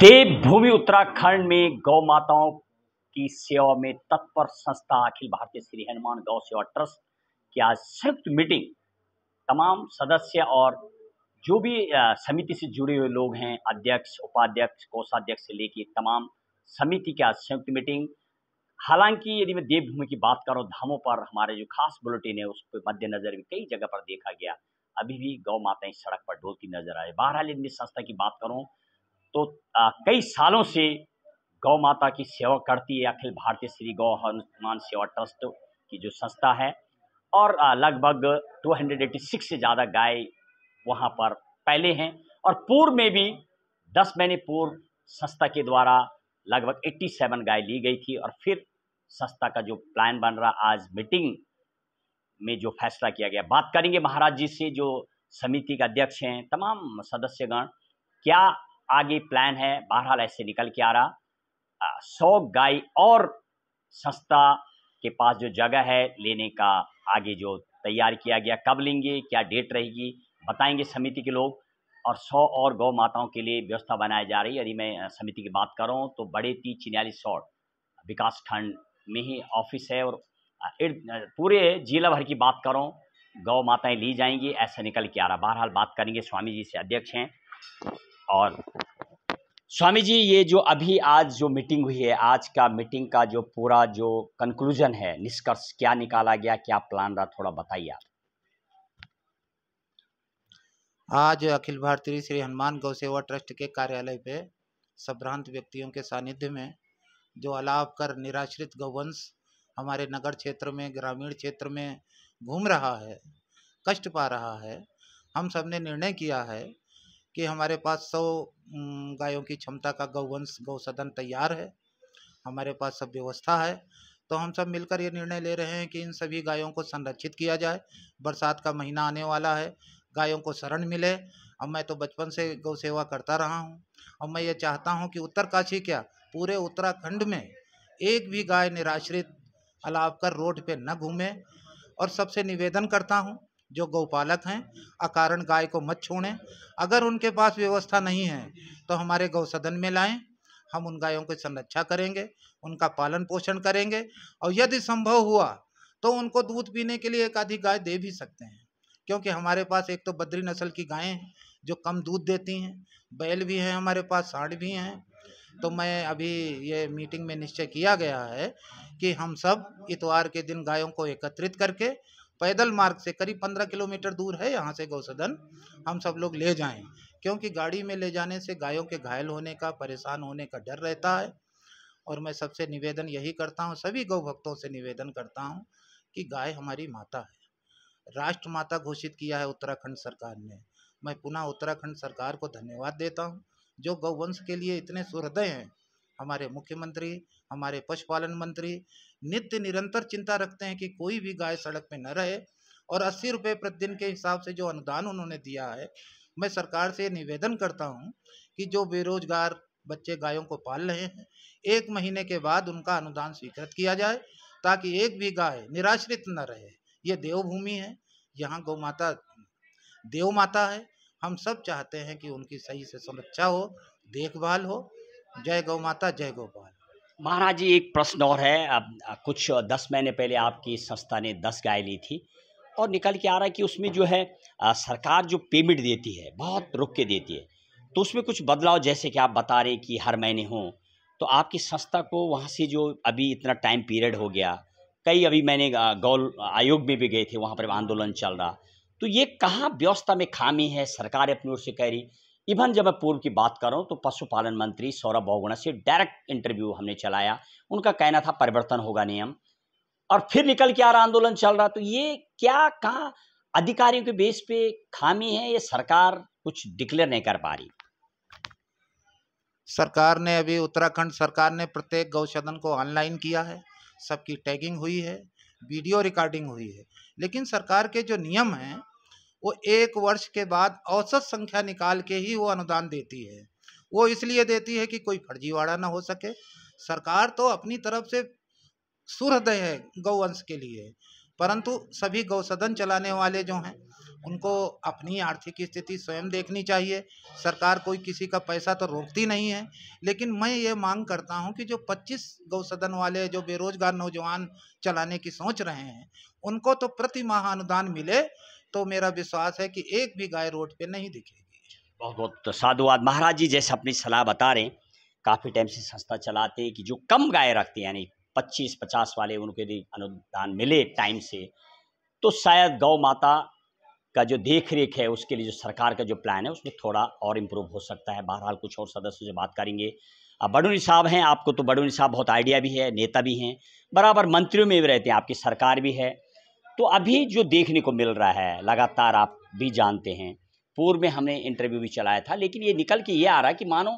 देवभूमि उत्तराखंड में गौ माताओं की सेवा में तत्पर संस्था अखिल भारतीय श्री हनुमान गौ सेवा ट्रस्ट की आज संयुक्त मीटिंग तमाम सदस्य और जो भी समिति से जुड़े हुए लोग हैं अध्यक्ष उपाध्यक्ष कोषाध्यक्ष से लेकर तमाम समिति की आज संयुक्त मीटिंग हालांकि यदि मैं देवभूमि की बात करूँ धामों पर हमारे जो खास बुलेटिन है उसके मद्देनजर भी कई जगह पर देखा गया अभी भी गौ माताएं सड़क पर डोलती नजर आए बहरहाल यदि संस्था की बात करूँ तो आ, कई सालों से गौ माता की सेवा करती है अखिल भारतीय श्री गौ हनुमान सेवा ट्रस्ट की जो संस्था है और लगभग 286 से ज़्यादा गाय वहाँ पर पहले हैं और पूर्व में भी 10 महीने पूर्व संस्था के द्वारा लगभग 87 गाय ली गई थी और फिर संस्था का जो प्लान बन रहा आज मीटिंग में जो फैसला किया गया बात करेंगे महाराज जी से जो समिति के अध्यक्ष हैं तमाम सदस्यगण क्या आगे प्लान है बहरहाल ऐसे निकल के आ रहा सौ गाय और संस्था के पास जो जगह है लेने का आगे जो तैयार किया गया कब लेंगे क्या डेट रहेगी बताएंगे समिति के लोग और सौ और गौ माताओं के लिए व्यवस्था बनाई जा रही है यदि मैं समिति की बात करूँ तो बड़े ती चिन्याली शॉट विकास खंड में ही ऑफिस है और पूरे जिला भर की बात करूँ गौ माताएं ली जाएंगी ऐसा निकल के आ रहा बहरहाल बात करेंगे स्वामी जी से अध्यक्ष हैं ऑल स्वामी जी ये जो अभी आज जो मीटिंग हुई है आज का मीटिंग का जो पूरा जो कंक्लूजन है निष्कर्ष क्या निकाला गया क्या प्लान रहा थोड़ा बताइए आप आज अखिल भारतीय श्री हनुमान गौ सेवा ट्रस्ट के कार्यालय पे संभ्रांत व्यक्तियों के सानिध्य में जो अलाव कर निराश्रित गौवंश हमारे नगर क्षेत्र में ग्रामीण क्षेत्र में घूम रहा है कष्ट पा रहा है हम सब ने निर्णय किया है कि हमारे पास सौ गायों की क्षमता का गौवंश गौ सदन तैयार है हमारे पास सब व्यवस्था है तो हम सब मिलकर ये निर्णय ले रहे हैं कि इन सभी गायों को संरक्षित किया जाए बरसात का महीना आने वाला है गायों को शरण मिले अब मैं तो बचपन से गौ सेवा करता रहा हूँ और मैं ये चाहता हूँ कि उत्तरकाशी क्या पूरे उत्तराखंड में एक भी गाय निराश्रित अलाव कर रोड पे न घूमे और सबसे निवेदन करता हूँ जो गौपालक हैं अकारण गाय को मत छोड़ें अगर उनके पास व्यवस्था नहीं है तो हमारे गौ सदन में लाएं हम उन गायों की संरक्षा करेंगे उनका पालन पोषण करेंगे और यदि संभव हुआ तो उनको दूध पीने के लिए एक आधी गाय दे भी सकते हैं क्योंकि हमारे पास एक तो बद्री नस्ल की गायें हैं जो कम दूध देती हैं बैल भी हैं हमारे पास सांड भी हैं तो मैं अभी ये मीटिंग में निश्चय किया गया है कि हम सब इतवार के दिन गायों को एकत्रित करके पैदल मार्ग से करीब पंद्रह किलोमीटर दूर है यहाँ से गौसदन हम सब लोग ले जाएं क्योंकि गाड़ी में ले जाने से गायों के घायल होने का परेशान होने का डर रहता है और मैं सबसे निवेदन यही करता हूँ सभी गौ भक्तों से निवेदन करता हूँ कि गाय हमारी माता है राष्ट्र माता घोषित किया है उत्तराखंड सरकार ने मैं पुनः उत्तराखंड सरकार को धन्यवाद देता हूँ जो गौवंश के लिए इतने सुहृदय हैं हमारे मुख्यमंत्री हमारे पशुपालन मंत्री नित्य निरंतर चिंता रखते हैं कि कोई भी गाय सड़क में न रहे और अस्सी रुपये प्रतिदिन के हिसाब से जो अनुदान उन्होंने दिया है मैं सरकार से निवेदन करता हूँ कि जो बेरोजगार बच्चे गायों को पाल रहे हैं एक महीने के बाद उनका अनुदान स्वीकृत किया जाए ताकि एक भी गाय निराश्रित न रहे ये देवभूमि है यहाँ गौ माता देव माता है हम सब चाहते हैं कि उनकी सही से संरक्षा हो देखभाल हो जय गौ माता जय गोपाल महाराज जी एक प्रश्न और है अब कुछ दस महीने पहले आपकी संस्था ने दस गाय ली थी और निकल के आ रहा है कि उसमें जो है आ, सरकार जो पेमेंट देती है बहुत रुक के देती है तो उसमें कुछ बदलाव जैसे कि आप बता रहे कि हर महीने हों तो आपकी संस्था को वहाँ से जो अभी इतना टाइम पीरियड हो गया कई अभी मैंने गौल आयोग में भी गए थे वहाँ पर आंदोलन चल रहा तो ये कहाँ व्यवस्था में खामी है सरकार अपनी ओर से कह रही इवन जब मैं पूर्व की बात कर रहा हूँ तो पशुपालन मंत्री सौरभ बहुगुणा से डायरेक्ट इंटरव्यू हमने चलाया उनका कहना था परिवर्तन होगा नियम और फिर निकल के आ रहा आंदोलन चल रहा तो ये क्या कहाँ अधिकारियों के बेस पे खामी है ये सरकार कुछ डिक्लेयर नहीं कर पा रही सरकार ने अभी उत्तराखंड सरकार ने प्रत्येक गौसदन को ऑनलाइन किया है सबकी टैगिंग हुई है वीडियो रिकॉर्डिंग हुई है लेकिन सरकार के जो नियम हैं वो एक वर्ष के बाद औसत संख्या निकाल के ही वो अनुदान देती है वो इसलिए देती है कि कोई फर्जीवाड़ा ना हो सके सरकार तो अपनी तरफ से सुहृदय है गौवंश के लिए परंतु सभी गौ सदन चलाने वाले जो हैं उनको अपनी आर्थिक स्थिति स्वयं देखनी चाहिए सरकार कोई किसी का पैसा तो रोकती नहीं है लेकिन मैं ये मांग करता हूँ कि जो 25 सदन वाले जो बेरोजगार नौजवान चलाने की सोच रहे हैं उनको तो प्रति माह अनुदान मिले तो मेरा विश्वास है कि एक भी गाय रोड पे नहीं दिखेगी बहुत बहुत तो साधुवाद महाराज जी जैसे अपनी सलाह बता रहे हैं काफ़ी टाइम से संस्था चलाते हैं कि जो कम गाय रखते हैं यानी पच्चीस पचास वाले उनके यदि अनुदान मिले टाइम से तो शायद गौ माता का जो देख रेख है उसके लिए जो सरकार का जो प्लान है उसमें थोड़ा और इम्प्रूव हो सकता है बहरहाल कुछ और सदस्यों से बात करेंगे अब बडूनी साहब हैं आपको तो बडूनी साहब बहुत आइडिया भी है नेता भी हैं बराबर मंत्रियों में भी रहते हैं आपकी सरकार भी है तो अभी जो देखने को मिल रहा है लगातार आप भी जानते हैं पूर्व में हमने इंटरव्यू भी चलाया था लेकिन ये निकल के ये आ रहा है कि मानो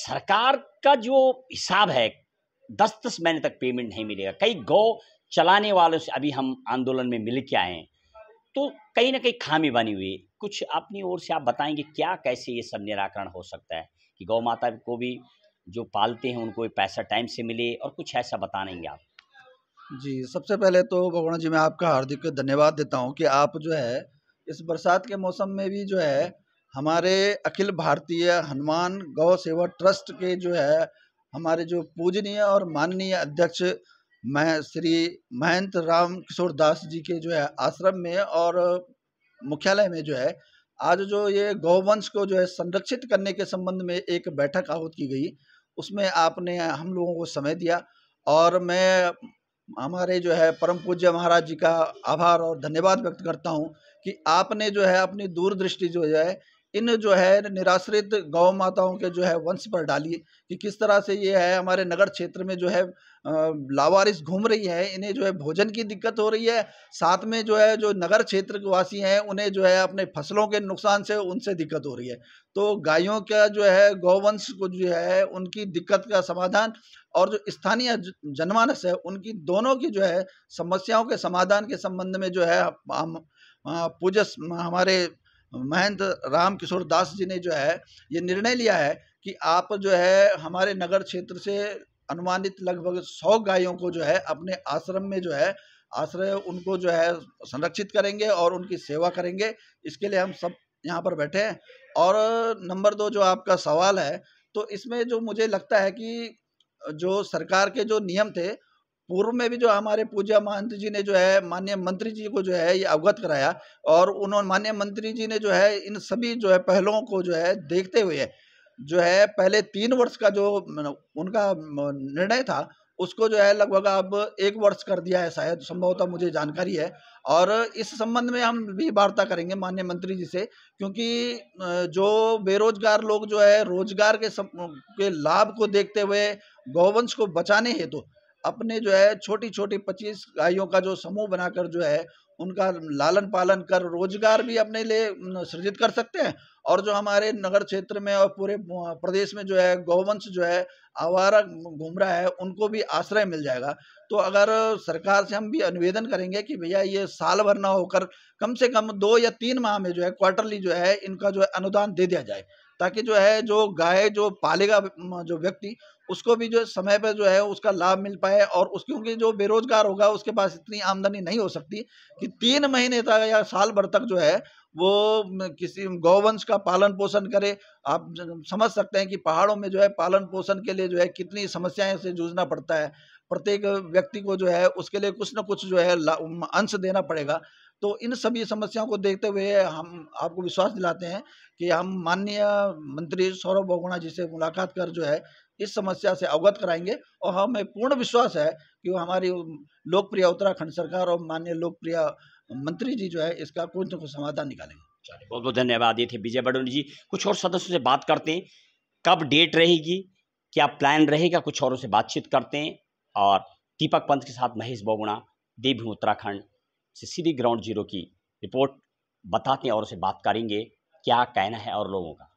सरकार का जो हिसाब है दस दस महीने तक पेमेंट नहीं मिलेगा कई गौ चलाने वालों से अभी हम आंदोलन में मिल के आए तो कहीं ना कहीं खामी बनी हुई कुछ अपनी ओर से आप बताएंगे क्या कैसे ये सब निराकरण हो सकता है कि गौ माता को भी जो पालते हैं उनको पैसा टाइम से मिले और कुछ ऐसा बताएंगे आप जी सबसे पहले तो भगवान जी मैं आपका हार्दिक धन्यवाद देता हूँ कि आप जो है इस बरसात के मौसम में भी जो है हमारे अखिल भारतीय हनुमान गौ सेवा ट्रस्ट के जो है हमारे जो पूजनीय और माननीय अध्यक्ष मह श्री महंत राम किशोर दास जी के जो है आश्रम में और मुख्यालय में जो है आज जो ये गौवंश को जो है संरक्षित करने के संबंध में एक बैठक आहूत की गई उसमें आपने हम लोगों को समय दिया और मैं हमारे जो है परम पूज्य महाराज जी का आभार और धन्यवाद व्यक्त करता हूँ कि आपने जो है अपनी दूरदृष्टि जो है इन जो है निराश्रित गौ माताओं के जो है वंश पर डालिए कि किस तरह से ये है हमारे नगर क्षेत्र में जो है लावारिस घूम रही है इन्हें जो है भोजन की दिक्कत हो रही है साथ में जो है जो नगर क्षेत्र के वासी हैं उन्हें जो है अपने फसलों के नुकसान से उनसे दिक्कत हो रही है तो गायों का जो है गौवंश को जो है उनकी दिक्कत का समाधान और जो स्थानीय जनमानस है उनकी दोनों की जो है समस्याओं के समाधान के संबंध में जो है हम पूज्य हमारे महेंद्र राम किशोर दास जी ने जो है ये निर्णय लिया है कि आप जो है हमारे नगर क्षेत्र से अनुमानित लगभग सौ गायों को जो है अपने आश्रम में जो है आश्रय उनको जो है संरक्षित करेंगे और उनकी सेवा करेंगे इसके लिए हम सब यहाँ पर बैठे हैं और नंबर दो जो आपका सवाल है तो इसमें जो मुझे लगता है कि जो सरकार के जो नियम थे पूर्व में भी जो हमारे पूजा महंत जी ने जो है माननीय मंत्री जी को जो है ये अवगत कराया और उन्होंने माननीय मंत्री जी ने जो है इन सभी जो है पहलों को जो है देखते हुए जो है पहले तीन वर्ष का जो उनका निर्णय था उसको जो है लगभग अब एक वर्ष कर दिया है शायद संभवतः मुझे जानकारी है और इस संबंध में हम भी वार्ता करेंगे माननीय मंत्री जी से क्योंकि जो बेरोजगार लोग जो है रोजगार के सम, के लाभ को देखते हुए गौवंश को बचाने हेतु तो, अपने जो है छोटी छोटी पच्चीस गायों का जो समूह बनाकर जो है उनका लालन पालन कर रोजगार भी अपने लिए सृजित कर सकते हैं और जो हमारे नगर क्षेत्र में और पूरे प्रदेश में जो है गौवंश जो है आवारा घूम रहा है उनको भी आश्रय मिल जाएगा तो अगर सरकार से हम भी अनुवेदन करेंगे कि भैया ये साल भर ना होकर कम से कम दो या तीन माह में जो है क्वार्टरली जो है इनका जो है अनुदान दे दिया जाए ताकि जो है जो गाय जो पालेगा जो व्यक्ति उसको भी जो समय पर जो है उसका लाभ मिल पाए और उस क्योंकि जो बेरोजगार होगा उसके पास इतनी आमदनी नहीं हो सकती कि तीन महीने तक या साल भर तक जो है वो किसी गौवंश का पालन पोषण करे आप समझ सकते हैं कि पहाड़ों में जो है पालन पोषण के लिए जो है कितनी समस्याएं से जूझना पड़ता है प्रत्येक व्यक्ति को जो है उसके लिए कुछ ना कुछ जो है अंश देना पड़ेगा तो इन सभी समस्याओं को देखते हुए हम आपको विश्वास दिलाते हैं कि हम माननीय मंत्री सौरभ बहुगुणा जी से मुलाकात कर जो है इस समस्या से अवगत कराएंगे और हमें हाँ, पूर्ण विश्वास है कि वो हमारी लोकप्रिय उत्तराखंड सरकार और माननीय लोकप्रिय मंत्री जी जो है इसका कुछ ना कुछ समाधान निकालेंगे चलिए बहुत बहुत धन्यवाद ये थे विजय बडोली जी कुछ और सदस्यों से बात करते हैं कब डेट रहेगी क्या प्लान रहेगा कुछ औरों से बातचीत करते हैं और दीपक पंत के साथ महेश बोगुणा देवी उत्तराखंड से सीधी ग्राउंड जीरो की रिपोर्ट बताते हैं और उसे बात करेंगे क्या कहना है और लोगों का